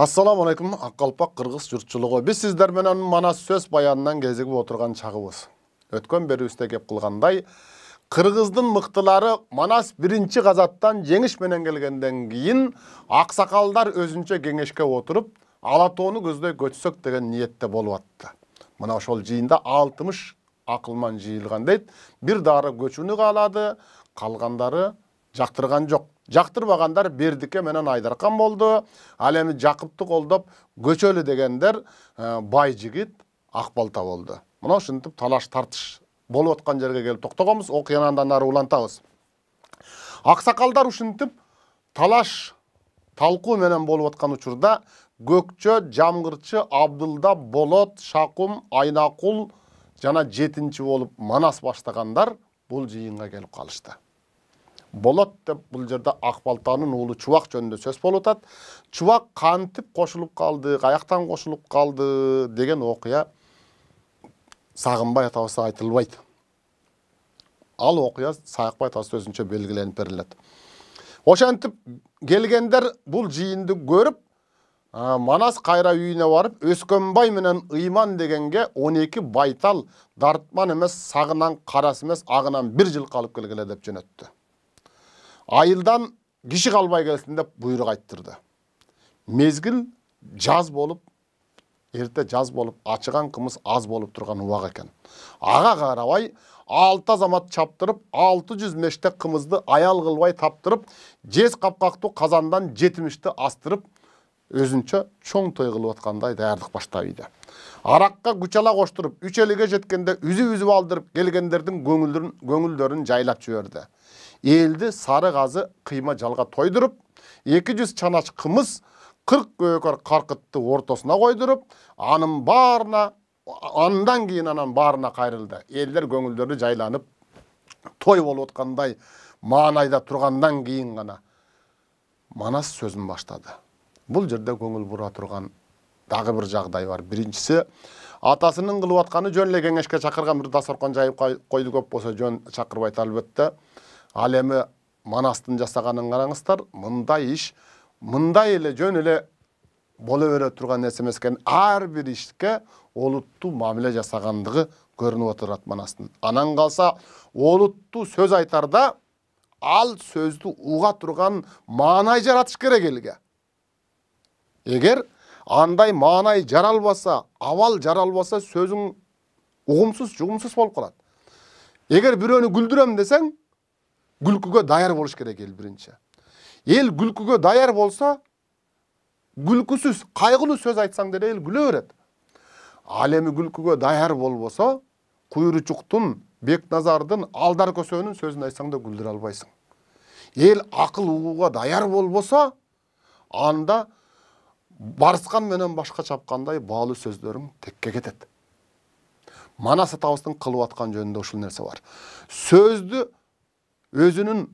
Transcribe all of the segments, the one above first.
Ассаламу алейкум, аққалпақ қырғыз жұртшылығы. Біз сіздерменен мана сөз баянынан кезігіп отырған чағыбыз. Өткен берүүбүздө кеп қылғандай, қырғыздың мықтылары Манас бірінші қазаттан жеңіш менен келгенден кейін ақсақалдар өзінше кеңешке отырып, алатоны көздөй көтсөк деген ниетте болуп атты. Мына ошол жыйында алтымыш ақылман жыйылган дейт. Бир дары көчүүнү каалады, калгандары жактырган жок жактырбагандар бердикке менен айдаркан болду ал эми жакыпты колдоп көчөлү дегендер э, бай жигит ак балта болду мына ушинтип талаш тартыш болуп аткан жерге келип токтогонбуз окуяны андан ары улантабыз аксакалдар ушинтип талаш талкуу менен болуп аткан учурда көкчө жамгырчы абдылда болот шакум айнакул жана жетинчи болуп манас баштагандар бул жыйынга келип калышты болот деп бул жерде ак балтанын уулу чубак жөнүндө сөз болуп атат чубак кантип кошулуп калды каяктан кошулуп калды деген окуя сагынбай атабызда айтылбайт ал окуя саякбай атабызда өзүнчө белгиленип берилет ошентип келгендер бул жыйынды көрүп манас кайра үйүнө барып өскөнбай менен ыйман дегенге он эки байтал дартман эмес сагынан карасы эмес агынан бир жылкы алып келгиле деп жөнөттү айылдан киши калбай келсин деп буйрук айттырды мезгил жаз болуп эрте жаз болуп ачыган кымыз аз болуп турган убак экен ага карабай алты азамат чаптырып алты жүз меште кымызды аял кылбай таптырып жез капкактуу казандан жетимишти астырып өзүнчө чоң той кылып аткандай даярдык баштап ийди аракка кучала коштуруп үч жеткенде үзүп үзүп алдырып келгендердин көңүлдөрүн жайлап жиберди елді сары қазы қима жалға тойдырып 200 чанаш қымыз 40 көкір қарқытты ортасына қойдырып аның барына андан кейін анан барына қайрылды елдер көңілдері жайланып той болып отқандай маңайда тұрғандан кейін ғана манас сөзін баштады бұл жерде көңіл бұра тұрған дағы бір жағдай бар біріншісі атасының қылып жатқаны жөн эле кеңешке чакырган бир дастаркон жайып койду көп болсо жөн чакырбайт албетте ал эми манастын жасаганын караңыздар мындай иш мындай эле жөн эле боло бере турган нерсе эмес экен ар бир ишке олуттуу мамиле жасагандыгы көрүнүп отурат манастын анан калса олуттуу сөз айтарда ал сөздү уга турган маанай жаратыш керек элге эгер андай маанай жаралбаса абал жаралбаса сөзүң угумсуз жугумсуз болуп калат эгер бирөөнү күлдүрөм десең күлкіге даяр болуш керек ел биринчи эл күлкіге даяр болса күлкісіз кайгылуу сөз айтсаң деле эл күлө берет ал эми күлкіге даяр болбосо куйручуктун бекназардын алдар көсөөнүн сөзүн айтсаң да күлдүрө албайсың эл акыл угууга даяр болбосо анда барскан менен башка чапкандай баалуу сөздөрүң текке кетет манас атабыздын кылып аткан жөнүндө ушул нерсе бар сөздү өзүнүн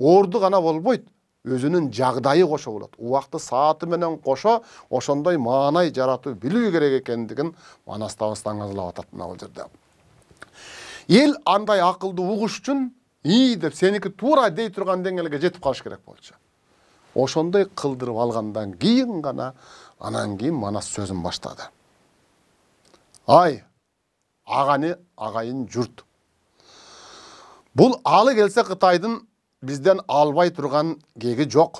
орду гана болбойт өзүнүн жағдайы кошо болады. убакты сааты менен кошо ошондой маанай жаратуу билүү керек экендигин манастабыз аңазалап атат мына бул жерде эл андай акылды угуш үчүн ии деп сеники туура дей турган деңгээлге жетип калыш керек болчу ошондой кылдырып алгандан кийин гана анан кийин манас сөзүн баштады ай аганы агайын журт бұл алы келсе қытайдың бізден албай тұрған кегі жоқ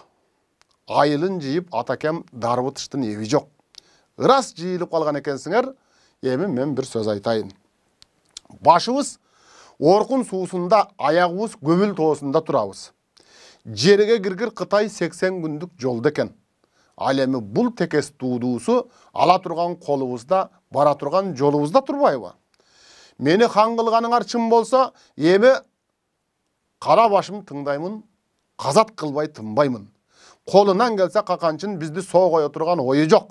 айылын жиып атакем дарбытыштың еви жоқ ырас жиіліп қалған екенсіңер эми мен бір сөз айтайын башыбыз орқын суысында аягыбыз көбүл тоғысында турабыз жерге кіргір Қытай 80 күндік жолды экен ал эми текес туудуусу ала тұрған колубузда бара тұрған жолубузда турбайбы мени хан кылганыңар чын болса эми қара башым тыңдаймын қазат қылбай тынбаймын қолынан келсе қақаншын бізді соғай отырған ойы жоқ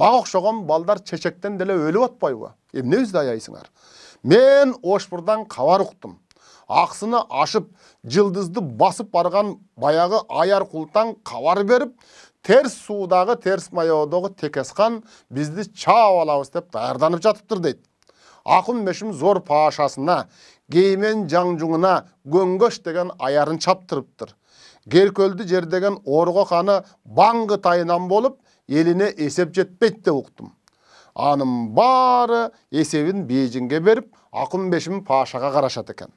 маған ұқшаған балдар чечектен деле өліп атпайбы емне өзді аяйсыңар мен ошбұрдан қавар ұқтым ақсыны ашып жылдызды басып барған баяғы аяр құлтан хабар беріп терс судағы терс майодағы текесхан бізді чаап алабыз деп даярданып жатыптыр дейді ақын мешім зор пашасына кеймен жаңжуңына көңгөш деген аярын чаптырыптыр керкөлді жердеген орго қаны баңғы тайынан болып еліне есеп жетпейт деп ұқтым анын бары есебін бейжінге беріп ақын бешім пашаға қарашат екен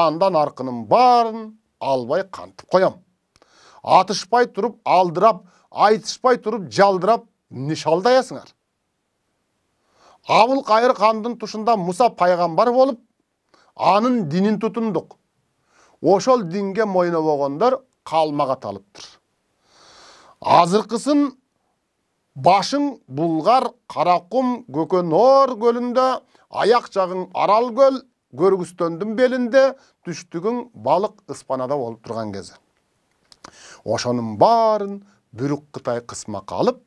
андан арқының барын албай қантып қоям атышпай тұрып алдырап айтышпай тұрып жалдырап нишалдаясыңар абыл қайыр хандын тұшында муса пайғамбар болып анын динин тутундук ошол динге мойнобогондор қалмаға аталыптыр азыркысын башың булгар каракум көкөнор нор көлүндө аяк жагың арал көл көргүстөндүн белинде түштүгүң балык ыспанада болуп турган кези ошонун баарын бүрүк кытай кысмакка алып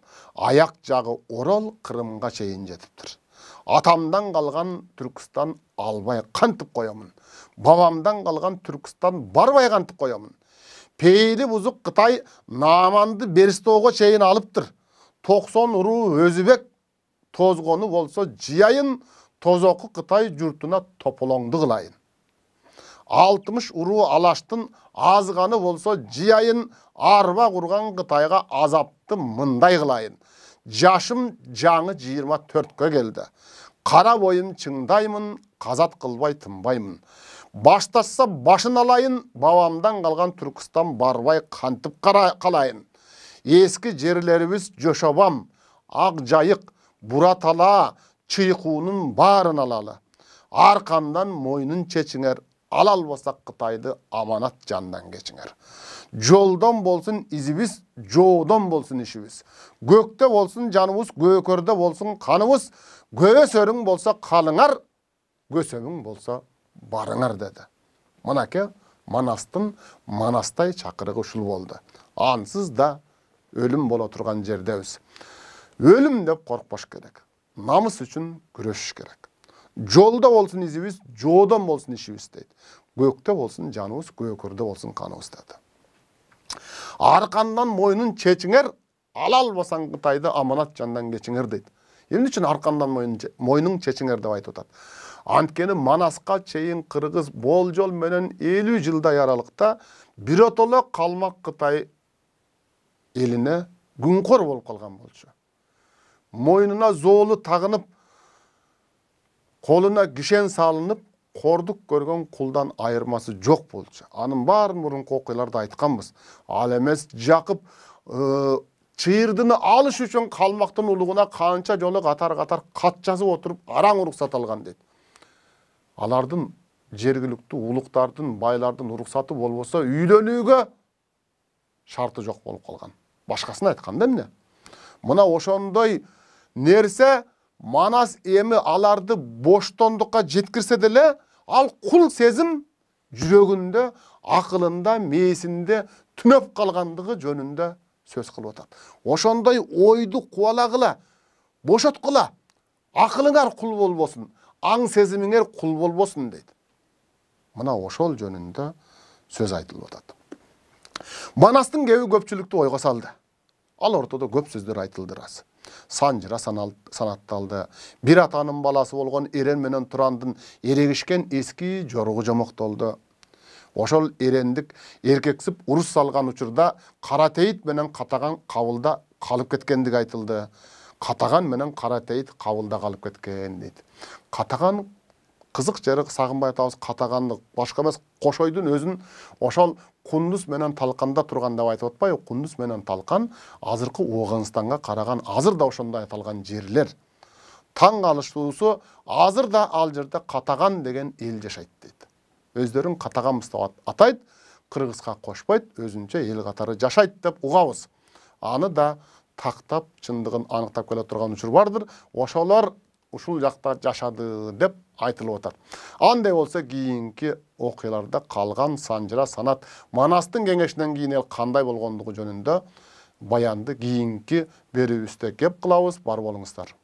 аяк жагы орол кырымга чейин жетиптир атамдан қалған түркістан албай қантып қоямын бабамдан қалған түркістан барбай қантып қоямын Пейлі бұзық қытай наманды берістоға шейін алыптыр. тұр ұру ру өзібек тозғоны болса жияйын тозоқы қытай жұртына тополоңды қылайын алтымыш ұру алаштың азғаны болса жияйын арба құрған қытайға азапты мындай қылайын жашым жаңы 24-ке келді қара бойын чыңдаймын, қазат қылбай тынбаймын баштасса башын алайын бабамдан қалған түркістан барбай қантып қалайын ескі жерлеріміз жошобам ақ жайық бұратала чыйқуының барын алалы арқамдан мойнын чечіңер ал албасак қытайды, аманат жандан кечиңер жолдон болсын изибиз жоодон болсун ишибиз көктө болсун жаныбыз болсын болсун каныбыз көөсөрүң болса қалыңар көсөмүң болса барыңар деді. мынакей манастын манастай чакырыгы ушул болды. ансыз да өлім боло турган жердебиз Өлім деп коркпош керек намыс үчүн күрөшүш керек жолда болсын ізіміз жоодон болсын ішіміз дейді көкте болсын жанымыз көкірде болсын каныбыз деді арқандан мойнун чечиңер алал албасаң қытайды аманат жандан кечіңер дейді эмне үчүн аркандан мойнуң чечиңер деп айтып атат анткени манаска чейин кыргыз болжол менен элүү жылдай аралыкта биротоло калмак кытай элине күнкор болуп калган болчу мойнуна зоолу тагынып қолына кішен салынып қордық көрген құлдан айырмасы жоқ болчу анын баарын мурунку окуяларда айтканбыз ал эмес жакып чыйырдыны алыш үчүн калмактын улугуна канча жолу катар катар кат жазып отуруп араң уруксат алган дейт алардын жергиликтүү улуктардын байлардын уруксаты болбосо үйлөнүүгө шарты жок болуп калган башкасын айтканда эмне мына ошондой нерсе манас эми аларды боштондыққа жеткирсе деле ал құл сезім жүрегінде ақылында мээсинде түнеп қалғандығы жөнінде сөз қылып атат ошондой ойду кубалагыла бошоткула акылыңар құл болбосун аң сезимиңер құл болбосун дейді мына ошол жөнүндө сөз айтылып атат манастың кеби көпчүлүктү ойго салды ал ортодо көп сөздөр айтылды ырас санжыра санатталды бир атанын баласы болгон эрен менен турандын эрегишкен эски жоругу жомоктолду ошол эрендик эркексип урус салган учурда каратейит менен қатаған кабылда қалып кеткендиги айтылды катаган менен каратейит кабылда калып кеткен дейт катаган қызық жери сагынбай атабыз катаганды башка емес қошойдың өзүн ошол кундуз менен талқанда тұрған деп айтып атпайбы кундуз менен талқан азыркы ооганстанга караган азыр да ошондой аталган жерлер таң калыштуусу азыр да ал жерде катаган деген эл жашайт дейт өздөрүн катаганбыз деп атайт кыргызга кошпойт өзүнчө эл катары жашайт деп угабыз аны да тактап чындыгын аныктап келе турган учур бардыр ошолор ушул жакта жашады деп айтылып атат андай болсо кийинки окуяларда калган санжыра санат манастын кеңешинен кийин эл кандай болгондугу жөнүндө баянды кийинки берүүбүздө кеп кылабыз бар болуңуздар